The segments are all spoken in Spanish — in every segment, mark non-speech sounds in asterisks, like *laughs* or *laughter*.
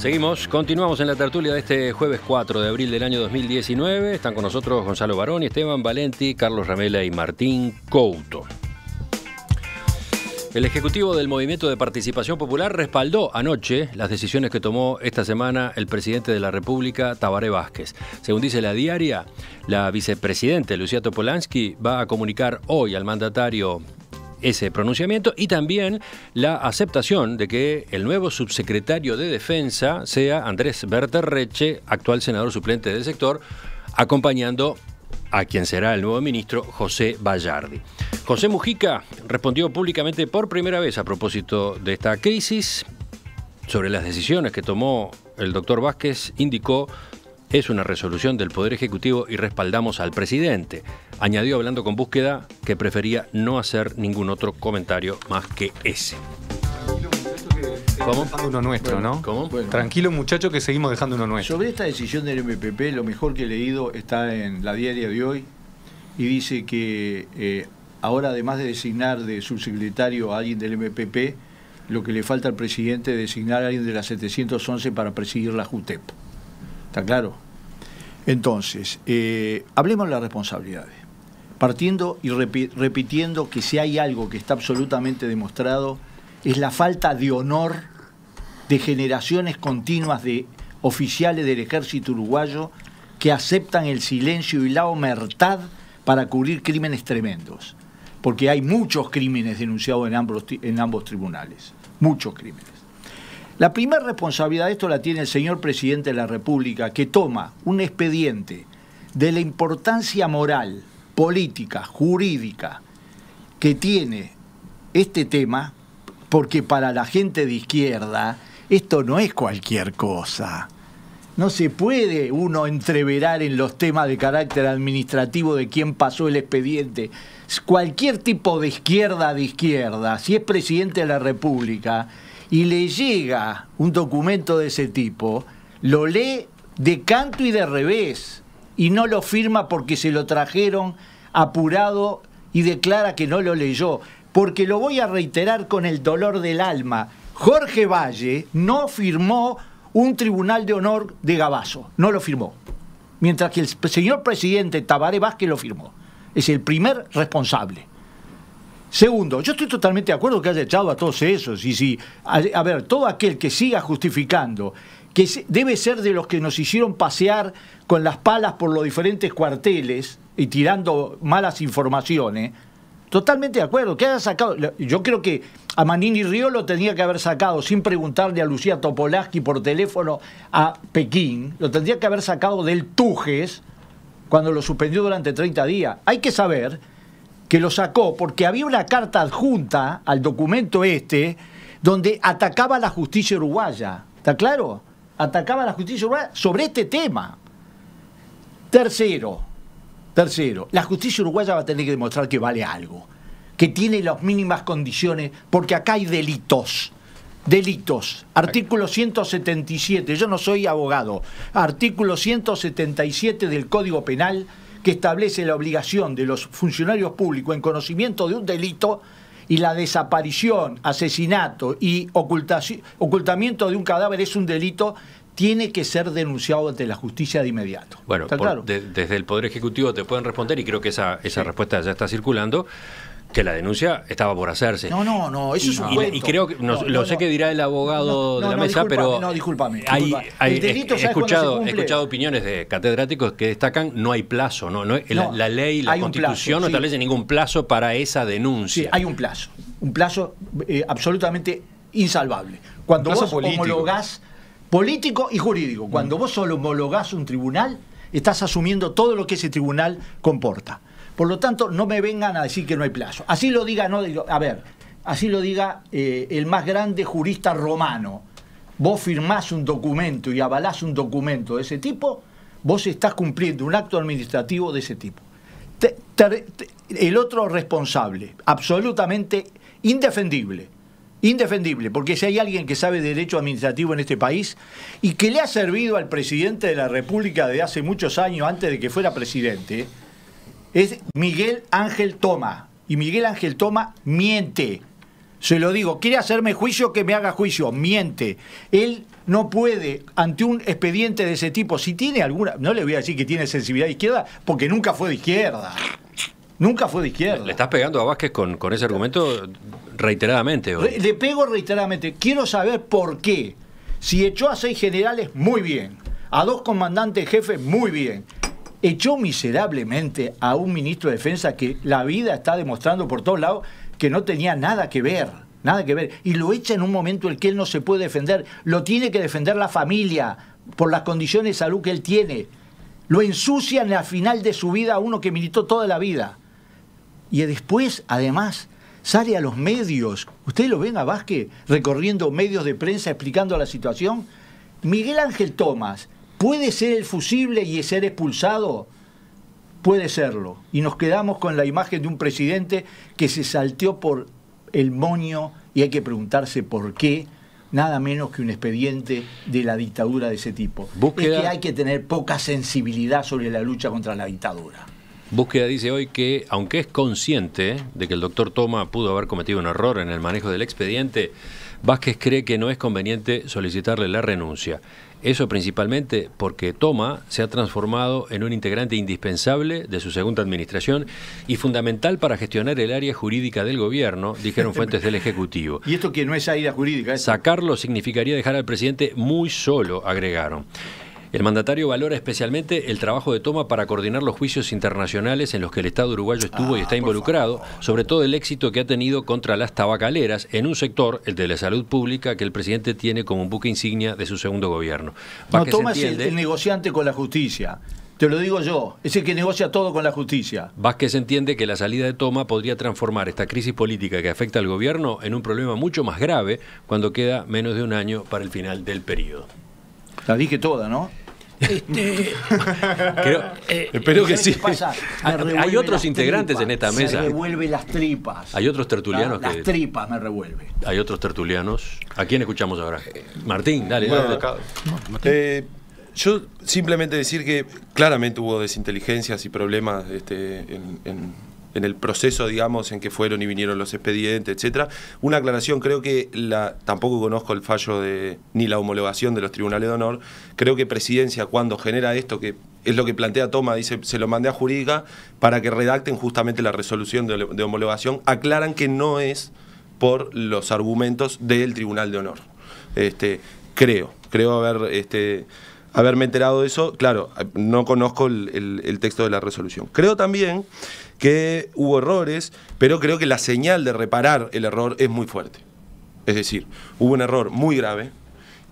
Seguimos, continuamos en la tertulia de este jueves 4 de abril del año 2019. Están con nosotros Gonzalo Barón, Esteban Valenti, Carlos Ramela y Martín Couto. El Ejecutivo del Movimiento de Participación Popular respaldó anoche las decisiones que tomó esta semana el presidente de la República, Tabaré Vázquez. Según dice la diaria, la vicepresidente Luciato Topolansky, va a comunicar hoy al mandatario ese pronunciamiento y también la aceptación de que el nuevo subsecretario de Defensa sea Andrés Berterreche, actual senador suplente del sector, acompañando a quien será el nuevo ministro, José Vallardi. José Mujica respondió públicamente por primera vez a propósito de esta crisis sobre las decisiones que tomó el doctor Vázquez, indicó es una resolución del Poder Ejecutivo y respaldamos al presidente. Añadió hablando con búsqueda que prefería no hacer ningún otro comentario más que ese. dejando uno nuestro, ¿no? Tranquilo muchacho que seguimos dejando uno nuestro. Sobre esta decisión del MPP, lo mejor que he leído está en la diaria de hoy y dice que eh, ahora además de designar de subsecretario a alguien del MPP, lo que le falta al presidente es designar a alguien de la 711 para presidir la JUTEP. ¿Está claro? Entonces, eh, hablemos de las responsabilidades. Partiendo y repitiendo que si hay algo que está absolutamente demostrado, es la falta de honor de generaciones continuas de oficiales del ejército uruguayo que aceptan el silencio y la omertad para cubrir crímenes tremendos. Porque hay muchos crímenes denunciados en ambos tribunales. Muchos crímenes. La primera responsabilidad de esto la tiene el señor presidente de la República, que toma un expediente de la importancia moral, política, jurídica, que tiene este tema, porque para la gente de izquierda esto no es cualquier cosa. No se puede uno entreverar en los temas de carácter administrativo de quién pasó el expediente. Cualquier tipo de izquierda de izquierda, si es presidente de la República, y le llega un documento de ese tipo, lo lee de canto y de revés y no lo firma porque se lo trajeron apurado y declara que no lo leyó. Porque lo voy a reiterar con el dolor del alma. Jorge Valle no firmó un tribunal de honor de Gabazo, no lo firmó. Mientras que el señor presidente Tabaré Vázquez lo firmó. Es el primer responsable. Segundo, yo estoy totalmente de acuerdo que haya echado a todos esos. Y si, a, ver, todo aquel que siga justificando que debe ser de los que nos hicieron pasear con las palas por los diferentes cuarteles y tirando malas informaciones, Totalmente de acuerdo. Que haya sacado. Yo creo que a Manini Río lo tenía que haber sacado sin preguntarle a Lucía Topolaski por teléfono a Pekín. Lo tendría que haber sacado del Tujes cuando lo suspendió durante 30 días. Hay que saber que lo sacó porque había una carta adjunta al documento este donde atacaba la justicia uruguaya. ¿Está claro? Atacaba la justicia uruguaya sobre este tema. Tercero, tercero, la justicia uruguaya va a tener que demostrar que vale algo, que tiene las mínimas condiciones, porque acá hay delitos delitos. Artículo 177, yo no soy abogado, artículo 177 del Código Penal que establece la obligación de los funcionarios públicos en conocimiento de un delito y la desaparición, asesinato y ocultamiento de un cadáver es un delito, tiene que ser denunciado ante la justicia de inmediato. Bueno, desde el Poder Ejecutivo te pueden responder, y creo que esa, esa respuesta ya está circulando, que la denuncia estaba por hacerse. No, no, no, eso es un y, Y creo que, lo sé que dirá el abogado de la mesa, pero. No, discúlpame. Hay, he, escuchado, he escuchado opiniones de catedráticos que destacan no hay plazo. No, no, la, ley, la constitución no establece ningún plazo para esa denuncia. Sí, hay un plazo. Un plazo eh, absolutamente insalvable. Cuando vos político. homologás, político y jurídico, cuando mm. vos solo homologás un tribunal, estás asumiendo todo lo que ese tribunal comporta. Por lo tanto, no me vengan a decir que no hay plazo. Así lo diga, no a ver, así lo diga eh, el más grande jurista romano. Vos firmás un documento y avalás un documento de ese tipo, vos estás cumpliendo un acto administrativo de ese tipo. el otro responsable, absolutamente indefendible, indefendible, porque si hay alguien que sabe derecho administrativo en este país y que le ha servido al presidente de la República de hace muchos años antes de que fuera presidente, es Miguel Ángel Toma. Y Miguel Ángel Toma miente. Se lo digo, quiere hacerme juicio, que me haga juicio, miente. Él no puede, ante un expediente de ese tipo, si tiene alguna, no le voy a decir que tiene sensibilidad izquierda, porque nunca fue de izquierda. Nunca fue de izquierda. Le estás pegando a Vázquez con, ese argumento reiteradamente. Le pego reiteradamente. Quiero saber por qué. Si echó a seis generales, muy bien. A dos comandantes jefes, muy bien echó miserablemente a un ministro de Defensa que la vida está demostrando por todos lados que no tenía nada que ver, nada que ver. Y lo echa en un momento en el que él no se puede defender, lo tiene que defender la familia por las condiciones de salud que él tiene. Lo ensucian al final de su vida a uno que militó toda la vida. Y después, además, sale a los medios. Ustedes lo ven a Vázquez recorriendo medios de prensa explicando la situación. Miguel Ángel Tomás, ¿Puede ser el fusible y ser expulsado? Puede serlo. Y nos quedamos con la imagen de un presidente que se salteó por el moño y hay que preguntarse por qué, nada menos que un expediente de la dictadura de ese tipo. Búsqueda, es que hay que tener poca sensibilidad sobre la lucha contra la dictadura. Búsqueda dice hoy que, aunque es consciente de que el doctor Toma pudo haber cometido un error en el manejo del expediente, Vázquez cree que no es conveniente solicitarle la renuncia. Eso principalmente porque Toma se ha transformado en un integrante indispensable de su segunda administración y fundamental para gestionar el área jurídica del gobierno, dijeron fuentes del Ejecutivo. *laughs* Y esto que no es área jurídica. Sacarlo significaría dejar al presidente muy solo, agregaron. El mandatario valora especialmente el trabajo de Toma para coordinar los juicios internacionales en los que el Estado uruguayo estuvo y ah, está involucrado, sobre todo el éxito que ha tenido contra las tabacaleras en un sector, el de la salud pública, que el presidente tiene como un buque insignia de su segundo gobierno. No, Toma es el, negociante con la justicia. Te lo digo yo, es el que negocia todo con la justicia. Vázquez entiende que la salida de Toma podría transformar esta crisis política que afecta al gobierno en un problema mucho más grave cuando queda menos de un año para el final del periodo. La dije toda, ¿no? Este, *laughs* eh, espero que sí. *laughs* hay otros integrantes en esta mesa. Me revuelve las tripas. Hay otros tertulianos. las tripas me revuelve. Hay otros tertulianos. ¿A quién escuchamos ahora? Martín, dale. Eh, yo simplemente decir que claramente hubo desinteligencias y problemas este, en en el proceso, digamos, en que fueron y vinieron los expedientes, etcétera. Una aclaración, creo que tampoco conozco el fallo de ni la homologación de los tribunales de honor. Creo que Presidencia cuando genera esto, que es lo que plantea Toma, dice, se lo mandé a Jurídica para que redacten justamente la resolución de, homologación, aclaran que no es por los argumentos del Tribunal de Honor. Este, creo, creo haber este, haberme enterado de eso, claro, eh, no conozco el, texto de la resolución. Creo también que hubo errores, pero creo que la señal de reparar el error es muy fuerte. Es decir, hubo un error muy grave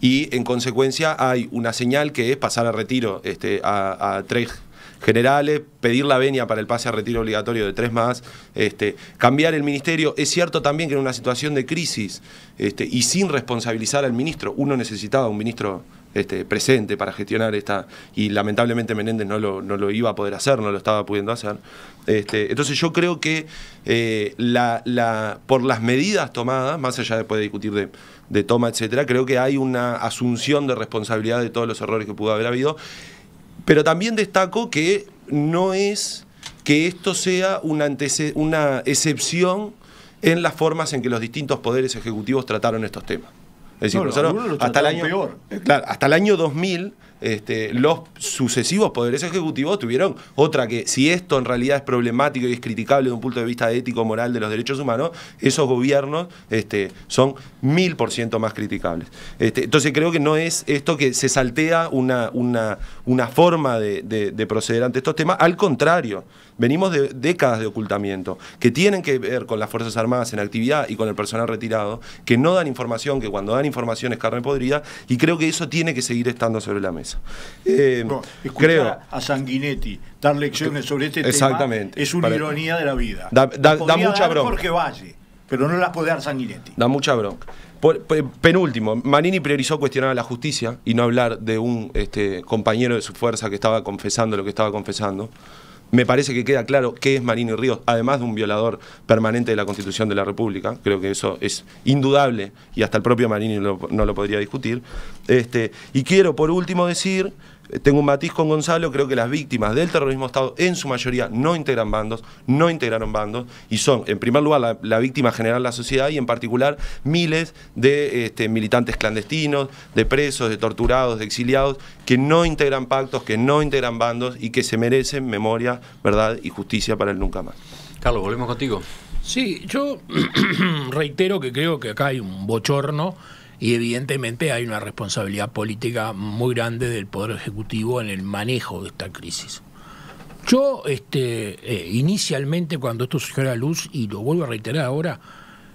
y en consecuencia hay una señal que es pasar a retiro este, a, a tres generales, pedir la venia para el pase a retiro obligatorio de tres más, este, cambiar el ministerio. Es cierto también que en una situación de crisis este, y sin responsabilizar al ministro, uno necesitaba un ministro este, presente para gestionar esta. Y lamentablemente Menéndez no lo, no lo, iba a poder hacer, no lo estaba pudiendo hacer. Este, entonces yo creo que eh, la, por las medidas tomadas, más allá de poder discutir de, de toma, etcétera, creo que hay una asunción de responsabilidad de todos los errores que pudo haber habido. Pero también destaco que no es que esto sea una excepción en las formas en que los distintos poderes ejecutivos trataron estos temas. Es decir, hasta el año, hasta el año 2000 este, los sucesivos poderes ejecutivos tuvieron otra que, si esto en realidad es problemático y es criticable desde un punto de vista ético, moral de los derechos humanos, esos gobiernos este, son mil por ciento más criticables. Este, entonces creo que no es esto que se saltea una, una, una forma de, proceder ante estos temas, al contrario, venimos de décadas de ocultamiento que tienen que ver con las Fuerzas Armadas en actividad y con el personal retirado, que no dan información, que cuando dan información es carne podrida, y creo que eso tiene que seguir estando sobre la mesa. Eh, escuchar creo a Sanguinetti dar lecciones sobre este tema es una ironía de la vida. Da, mucha dar bronca. Valle, pero no las puede dar Sanguinetti. Da mucha bronca. penúltimo, Manini priorizó cuestionar a la justicia y no hablar de un este, compañero de su fuerza que estaba confesando lo que estaba confesando me parece que queda claro qué es Marino y Ríos, además de un violador permanente de la Constitución de la República, creo que eso es indudable y hasta el propio marino no lo podría discutir. Este, y quiero por último decir tengo un matiz con Gonzalo, creo que las víctimas del terrorismo Estado en su mayoría no integran bandos, no integraron bandos y son, en primer lugar, la, víctima general de la sociedad y en particular miles de este, militantes clandestinos, de presos, de torturados, de exiliados, que no integran pactos, que no integran bandos y que se merecen memoria, verdad y justicia para el nunca más. Carlos, volvemos contigo. Sí, yo *clears throat* reitero que creo que acá hay un bochorno y evidentemente hay una responsabilidad política muy grande del Poder Ejecutivo en el manejo de esta crisis. Yo, este, eh, inicialmente, cuando esto surgió a la luz, y lo vuelvo a reiterar ahora,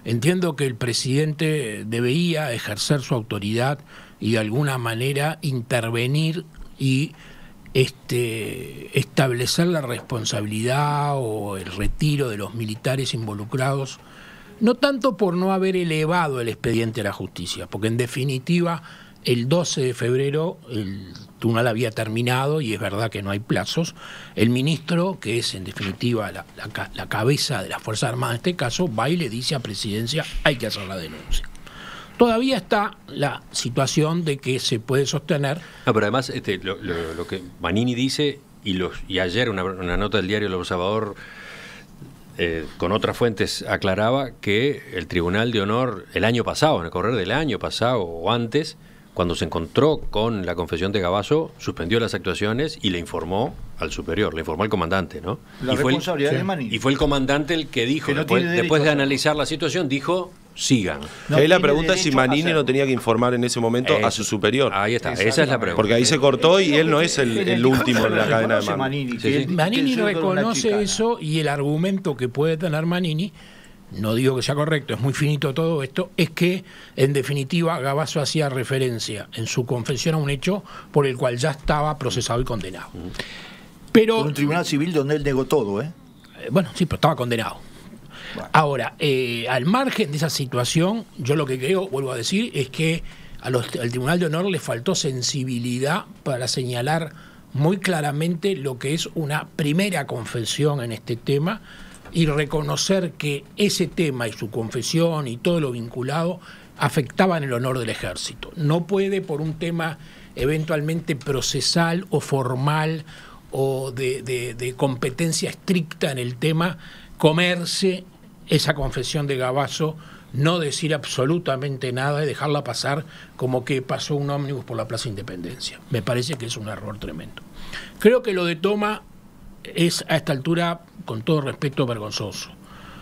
entiendo que el presidente debía ejercer su autoridad y de alguna manera intervenir y este, establecer la responsabilidad o el retiro de los militares involucrados no tanto por no haber elevado el expediente a la justicia, porque en definitiva el 12 de febrero el túnel había terminado y es verdad que no hay plazos. El ministro, que es en definitiva la, cabeza de las Fuerzas Armadas en este caso, va y le dice a presidencia hay que hacer la denuncia todavía está la situación de que se puede sostener. pero además este, lo, que Manini dice, y, los, y ayer una, una nota del diario El Observador eh, con otras fuentes aclaraba que el Tribunal de Honor el año pasado, en el correr del año pasado o antes, cuando se encontró con la confesión de Gabazo, suspendió las actuaciones y le informó al superior, le informó al comandante, ¿no? La y, responsabilidad fue el, y fue el comandante el que dijo, después, de analizar la situación, dijo sigan. ahí la pregunta es si Manini no tenía que informar en ese momento a su superior. Ahí está, esa es la pregunta. Porque ahí se cortó y él no es el, último en la cadena de Manini, reconoce eso y el argumento que puede tener Manini no digo que sea correcto, es muy finito todo esto, es que en definitiva Gabazo hacía referencia en su confesión a un hecho por el cual ya estaba procesado y condenado. Pero, en un tribunal civil donde él negó todo, ¿eh? eh bueno, sí, pero estaba condenado. Ahora, eh, al margen de esa situación, yo lo que creo, vuelvo a decir, es que a los, al Tribunal de Honor le faltó sensibilidad para señalar muy claramente lo que es una primera confesión en este tema y reconocer que ese tema y su confesión y todo lo vinculado afectaban el honor del ejército. No puede por un tema eventualmente procesal o formal o de competencia estricta en el tema comerse esa confesión de Gabazo, no decir absolutamente nada y dejarla pasar como que pasó un ómnibus por la Plaza Independencia. Me parece que es un error tremendo. Creo que lo de Toma es a esta altura, con todo respeto, vergonzoso.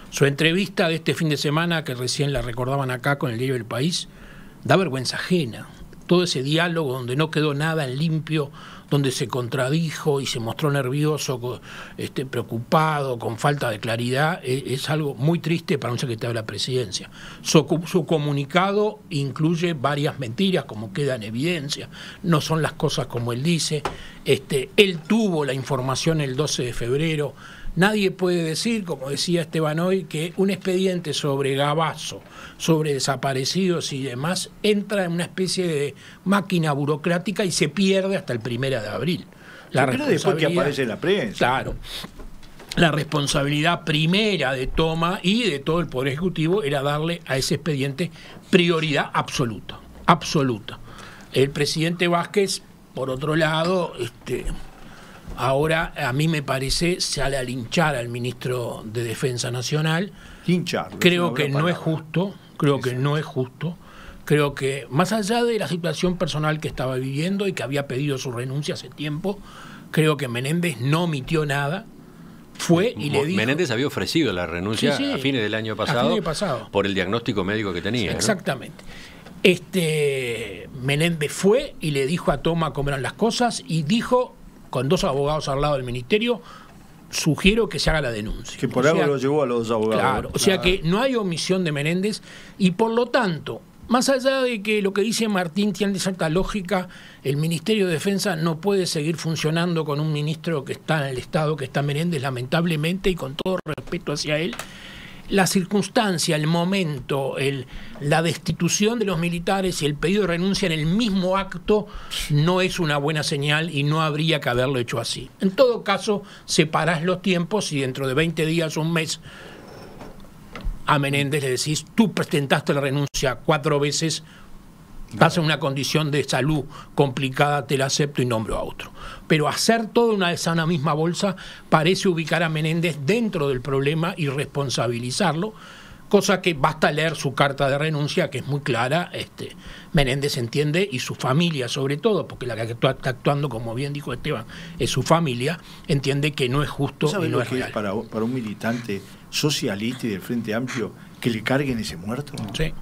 Su entrevista de este fin de semana, que recién la recordaban acá con el diario del País, da vergüenza ajena. Todo ese diálogo donde no quedó nada en limpio, donde se contradijo y se mostró nervioso, este, preocupado, con falta de claridad, e-, es, algo muy triste para un secretario de la presidencia. Su, comunicado incluye varias mentiras, como queda en evidencia, no son las cosas como él dice. Este, él tuvo la información el 12 de febrero Nadie puede decir, como decía Esteban hoy, que un expediente sobre Gabazo, sobre desaparecidos y demás, entra en una especie de máquina burocrática y se pierde hasta el primero de abril. La después que aparece la prensa. Claro la responsabilidad primera de toma y de todo el Poder Ejecutivo era darle a ese expediente prioridad absoluta, absoluta. El presidente Vázquez, por otro lado, este, Ahora, a mí me parece, sale a linchar al ministro de Defensa Nacional. Linchar. Creo que no es justo, creo que no es justo. Creo que, más allá de la situación personal que estaba viviendo y que había pedido su renuncia hace tiempo, creo que Menéndez no omitió nada, fue y le dijo. Menéndez había ofrecido la renuncia a fines del año pasado, pasado, por el diagnóstico médico que tenía. exactamente. Este Menéndez fue y le dijo a Toma cómo eran las cosas y dijo con dos abogados al lado del ministerio, sugiero que se haga la denuncia. Que por algo lo llevó a los abogados. Claro, o sea que no hay omisión de Menéndez y por lo tanto, más allá de que lo que dice Martín tiene cierta lógica, el Ministerio de Defensa no puede seguir funcionando con un ministro que está en el Estado, que está Menéndez, lamentablemente, y con todo respeto hacia él, la circunstancia, el momento, la destitución de los militares y el pedido de renuncia en el mismo acto no es una buena señal y no habría que haberlo hecho así. En todo caso, separás los tiempos y dentro de 20 días o un mes a Menéndez le decís, tú presentaste la renuncia cuatro veces, Estás una condición de salud complicada, te la acepto y nombro a otro. Pero hacer todo una sana misma bolsa parece ubicar a Menéndez dentro del problema y responsabilizarlo, cosa que basta leer su carta de renuncia, que es muy clara. Este, Menéndez entiende y su familia, sobre todo, porque la que está actuando, como bien dijo Esteban, es su familia, entiende que no es justo y no es que Es para, para un militante socialista y del Frente Amplio que le carguen ese muerto. Sí.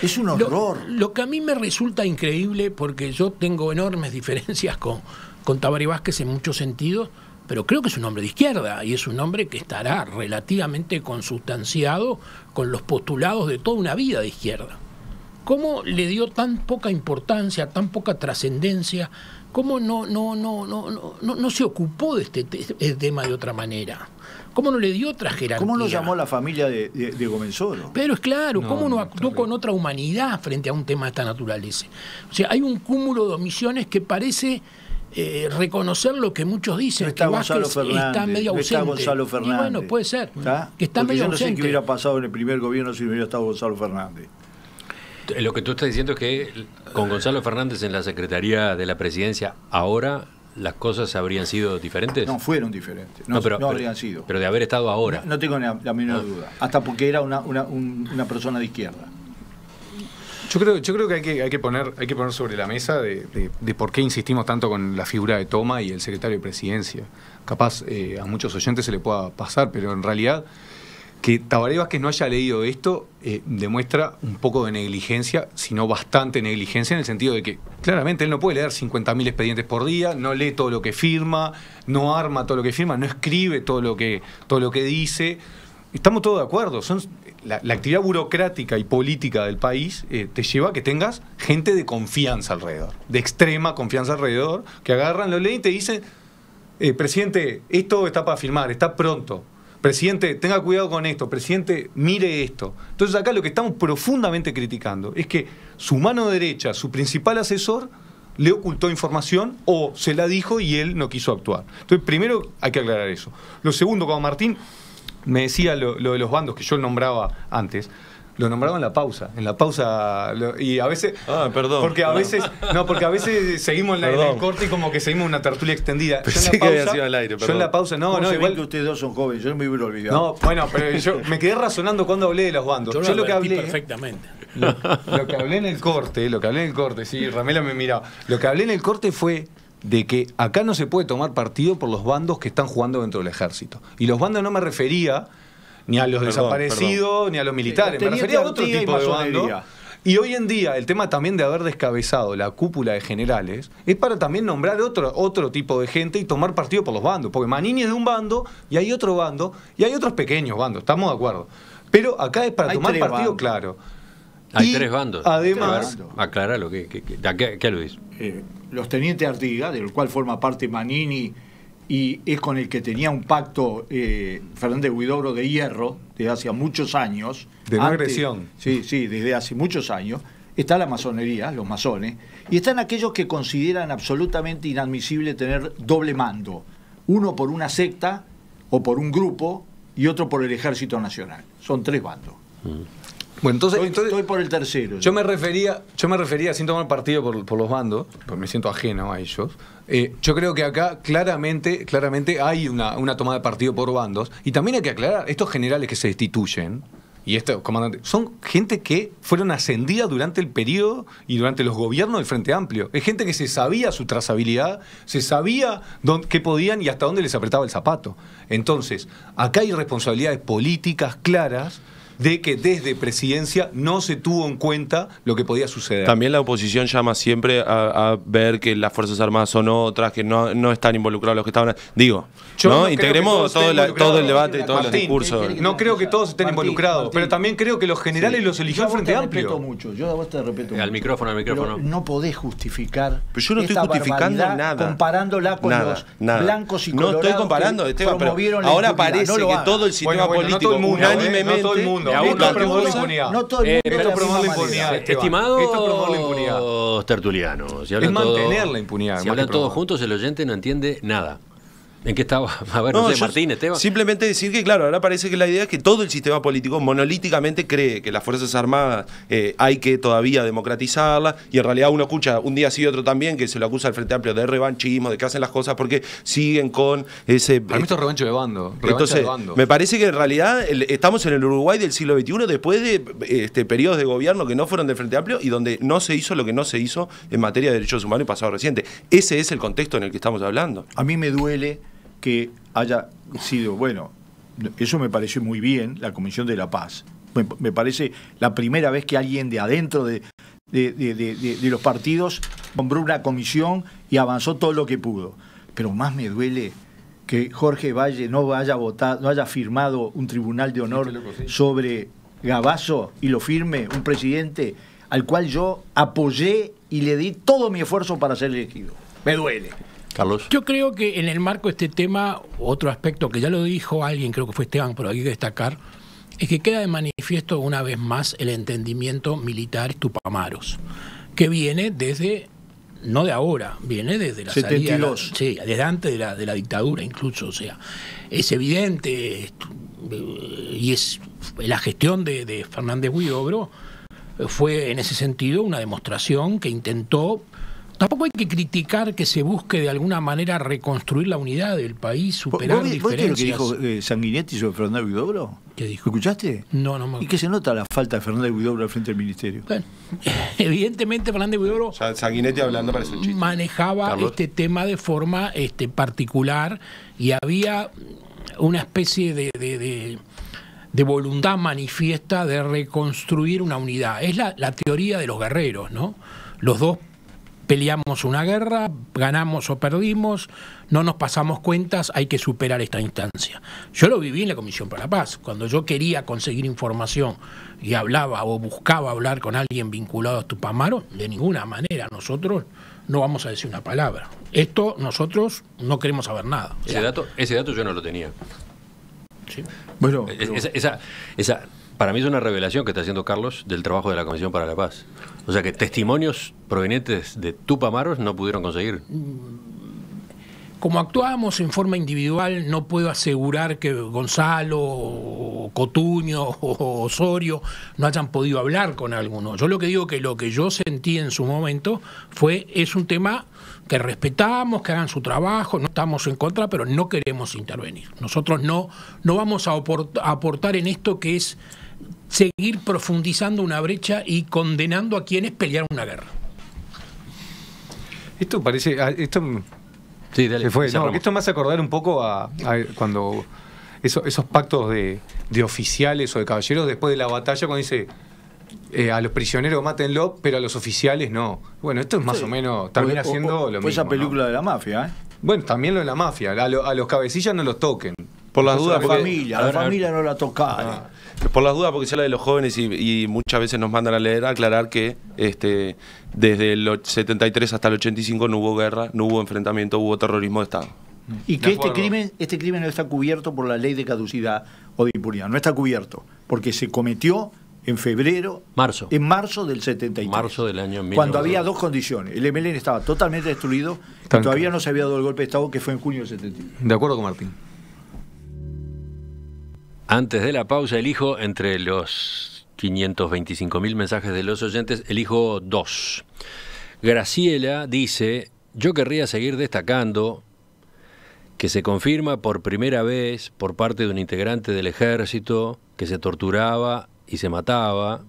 Es un horror. Lo, que a mí me resulta increíble, porque yo tengo enormes *laughs* diferencias con, con Tabaré Vázquez en muchos sentidos, pero creo que es un hombre de izquierda y es un hombre que estará relativamente consustanciado con los postulados de toda una vida de izquierda. ¿Cómo le dio tan poca importancia, tan poca trascendencia? ¿Cómo no, no, no, no, no, no se ocupó de este, eh, tema de otra manera? ¿Cómo no le dio otra jerarquía? ¿Cómo lo llamó la familia de, de, Gomenzoro? Pero es claro, ¿cómo no actuó con otra humanidad frente a un tema de esta naturaleza? O sea, hay un cúmulo de omisiones que parece... Eh, reconocer lo que muchos dicen. está que Gonzalo Fernández. Está medio ausente. Gonzalo Fernández. bueno, puede ser. ¿Está? Que está medio yo no sé qué hubiera pasado en el primer gobierno si no hubiera estado Gonzalo Fernández. Eh, lo que tú estás diciendo es que con Gonzalo Fernández en la Secretaría de la Presidencia ahora las cosas habrían sido diferentes. No, fueron diferentes. No, habrían sido. Pero de haber estado ahora. No, tengo la, menor ah. duda. Hasta porque era una, persona de izquierda. Yo creo, yo creo que hay que, hay que poner, hay que poner sobre la mesa de, por qué insistimos tanto con la figura de Toma y el secretario de presidencia. Capaz eh, a muchos oyentes se le pueda pasar, pero en realidad que Tabaré Vázquez no haya leído esto eh, demuestra un poco de negligencia, sino bastante negligencia, en el sentido de que claramente él no puede leer 50.000 expedientes por día, no lee todo lo que firma, no arma todo lo que firma, no escribe todo lo que, todo lo que dice. Estamos todos de acuerdo, son, la, actividad burocrática y política del país eh, te lleva a que tengas gente de confianza alrededor, de extrema confianza alrededor, que agarran, lo leen y te dicen, eh, presidente, esto está para firmar, está pronto Presidente, tenga cuidado con esto, presidente, mire esto. Entonces acá lo que estamos profundamente criticando es que su mano derecha, su principal asesor, le ocultó información o se la dijo y él no quiso actuar. Entonces, primero hay que aclarar eso. Lo segundo, cuando Martín me decía lo, de los bandos que yo nombraba antes, lo nombraron en la pausa. En la pausa. y a veces. Ah, perdón. Porque a veces. No, porque a veces seguimos en el corte y como que seguimos una tertulia extendida. yo en la pausa. sido al aire, yo en la pausa. No, no, igual. que ustedes dos son jóvenes, yo me hubiera olvidado. No, bueno, pero yo me quedé razonando cuando hablé de los bandos. Yo, lo, que hablé. Perfectamente. Lo, lo, que hablé en el corte, lo que hablé en el corte, sí, Ramela me miraba. Lo que hablé en el corte fue de que acá no se puede tomar partido por los bandos que están jugando dentro del ejército. Y los bandos no me refería ni a los desaparecidos, ni a los militares. Me refería a otro tipo de bando. Y hoy en día el tema también de haber descabezado la cúpula de generales es para también nombrar otro, otro tipo de gente y tomar partido por los bandos. Porque Manini es de un bando y hay otro bando y hay otros pequeños bandos, estamos de acuerdo. Pero acá es para tomar partido claro. Hay tres bandos. Además, aclara lo que, ¿Qué que, eh, los tenientes Artigas, del cual forma parte Manini y es con el que tenía un pacto eh, Fernández Huidobro de hierro desde hace muchos años. De agresión. Sí, sí, desde hace muchos años. Está la masonería, los masones, y están aquellos que consideran absolutamente inadmisible tener doble mando, uno por una secta o por un grupo y otro por el Ejército Nacional. Son tres bandos. Mm. Bueno, entonces, estoy, por el tercero. Yo, me refería, yo me refería sin tomar partido por, por los bandos, porque me siento ajeno a ellos. Eh, yo creo que acá claramente, claramente hay una, una toma de partido por bandos. Y también hay que aclarar, estos generales que se destituyen, y estos comandantes son gente que fueron ascendidas durante el periodo y durante los gobiernos del Frente Amplio. Es gente que se sabía su trazabilidad, se sabía dónde, qué podían y hasta dónde les apretaba el zapato. Entonces, acá hay responsabilidades políticas claras de que desde presidencia no se tuvo en cuenta lo que podía suceder. También la oposición llama siempre a, ver que las Fuerzas Armadas son otras, que no, no están involucrados los que estaban. Digo, integremos todo, el debate, todos los discursos. No creo que todos estén involucrados, pero también creo que los generales los eligió Frente Amplio. Yo mucho, yo vos te respeto Al micrófono, al micrófono. no podés justificar. Pero yo no estoy justificando nada. Comparándola con los blancos y colorados. No estoy comparando, ahora parece que todo el sistema político, no unánimemente. todo el mundo. ¿eh? Y Esto es promover la impunidad. No todo el mundo esto promover la impunidad. Estimado. Esto promover la impunidad. tertulianos. es mantener la impunidad. Si hablan todos juntos, el oyente no entiende nada. ¿En qué estaba? *laughs* A ver, no, Simplemente decir que, claro, ahora parece que la idea es que todo el sistema político monolíticamente cree que las Fuerzas Armadas eh, hay que todavía democratizarlas y en realidad uno escucha un día sí y otro también que se lo acusa al Frente Amplio de revanchismo, de que hacen las cosas porque siguen con ese... Para mí eh, esto revancho de bando. Entonces, me parece que en realidad estamos en el Uruguay del siglo XXI después de este, periodos de gobierno que no fueron del Frente Amplio y donde no se hizo lo que no se hizo en materia de derechos humanos y pasado reciente. Ese es el contexto en el que estamos hablando. A mí me duele que haya sido, bueno, eso me pareció muy bien, la Comisión de la Paz. Me, parece la primera vez que alguien de adentro de, de, los partidos nombró una comisión y avanzó todo lo que pudo. Pero más me duele que Jorge Valle no haya votado, no haya firmado un tribunal de honor sobre Gabazo y lo firme un presidente al cual yo apoyé y le di todo mi esfuerzo para ser elegido. Me duele. Yo creo que en el marco de este tema, otro aspecto que ya lo dijo alguien, creo que fue Esteban, por hay que destacar, es que queda de manifiesto una vez más el entendimiento militar Tupamaros, que viene desde, no de ahora, viene desde la Salida, sí, desde antes de la, dictadura incluso, o sea, es evidente eh, y es la gestión de, de Fernández Huidobro fue en ese sentido una demostración que intentó Tampoco hay que criticar que se busque de alguna manera reconstruir la unidad del país, superar diferencias. ¿Vos lo que dijo eh, Sanguinetti sobre Fernando Huidobro? ¿Qué dijo? escuchaste? No, no me... ¿Y qué se nota la falta de Fernando Huidobro al frente del ministerio? Bueno, *laughs* evidentemente Fernando Huidobro... Sanguinetti hablando parece un chiste. Manejaba este tema de forma este, particular y había una especie de, de de voluntad manifiesta de reconstruir una unidad. Es la, la, teoría de los guerreros, ¿no? Los dos peleamos una guerra, ganamos o perdimos, no nos pasamos cuentas, hay que superar esta instancia. Yo lo viví en la Comisión para la Paz, cuando yo quería conseguir información y hablaba o buscaba hablar con alguien vinculado a Tupamaro, de ninguna manera nosotros no vamos a decir una palabra. Esto nosotros no queremos saber nada. Ese, dato, ese dato yo no lo tenía. Bueno, e-, e-, esa, esa, para mí es una revelación que está haciendo Carlos del trabajo de la Comisión para la Paz. O sea que testimonios provenientes de Tupamaros no pudieron conseguir. Como actuábamos en forma individual, no puedo asegurar que Gonzalo, Cotuño o Osorio no hayan podido hablar con alguno. Yo lo que digo que lo que yo sentí en su momento fue, es un tema que respetamos, que hagan su trabajo, no estamos en contra, pero no queremos intervenir. Nosotros no, no vamos a aportar en esto que es seguir profundizando una brecha y condenando a quienes pelearon una guerra. Esto parece. Ah, esto sí, esto me hace acordar un poco a, cuando esos, esos pactos de, oficiales o de caballeros después de la batalla, cuando dice. Eh, a los prisioneros mátenlo, pero a los oficiales no. Bueno, esto es más o menos. también haciendo lo mismo. esa película de la mafia, ¿eh? Bueno, también lo de la mafia. A, los cabecillas no los toquen. Por las dudas, la familia, la familia no la tocaron. Ah. Eh por las dudas, porque se habla de los jóvenes y, muchas veces nos mandan a leer, aclarar que este, desde el 73 hasta el 85 no hubo guerra, no hubo enfrentamiento, hubo terrorismo de Estado. Y que este crimen, este crimen no está cubierto por la ley de caducidad o de impunidad, no está cubierto, porque se cometió en febrero, marzo. en marzo del 73. Marzo del año Cuando había dos condiciones. El MLN estaba totalmente destruido y todavía no se había dado el golpe de Estado que fue en junio del 73. De acuerdo con Martín. Antes de la pausa, elijo entre los mil mensajes de los oyentes, elijo dos. Graciela dice, yo querría seguir destacando que se confirma por primera vez por parte de un integrante del ejército que se torturaba y se mataba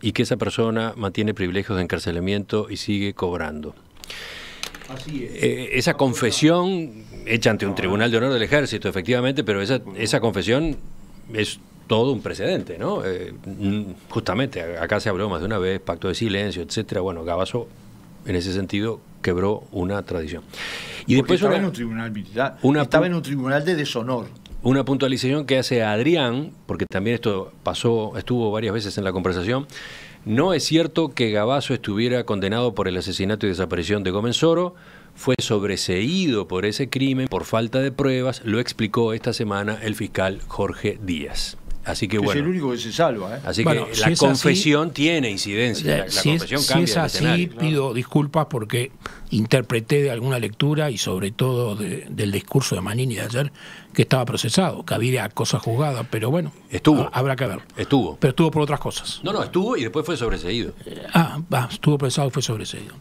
y que esa persona mantiene privilegios de encarcelamiento y sigue cobrando. Eh, esa confesión hecha ante un tribunal de honor del ejército, efectivamente, pero esa, esa confesión es todo un precedente, ¿no? Eh, justamente, acá se habló más de una vez, pacto de silencio, etcétera. Bueno, Gabazo, en ese sentido, quebró una tradición. Y después estaba en un tribunal militar, estaba en un tribunal de deshonor. Una puntualización que hace Adrián, porque también esto pasó, estuvo varias veces en la conversación. No es cierto que Gabazo estuviera condenado por el asesinato y desaparición de Gómez Soro, fue sobreseído por ese crimen por falta de pruebas, lo explicó esta semana el fiscal Jorge Díaz. Así que, bueno. Es el único que se salva. ¿eh? Así que la confesión tiene incidencia. La, confesión es, cambia si así, pido disculpas porque interpreté de alguna lectura y sobre todo del discurso de Manini de ayer que estaba procesado, que había cosa juzgadas, pero bueno. Estuvo. habrá que ver. Estuvo. Pero estuvo por otras cosas. No, no, estuvo y después fue sobreseído. Ah, estuvo procesado y fue sobreseído.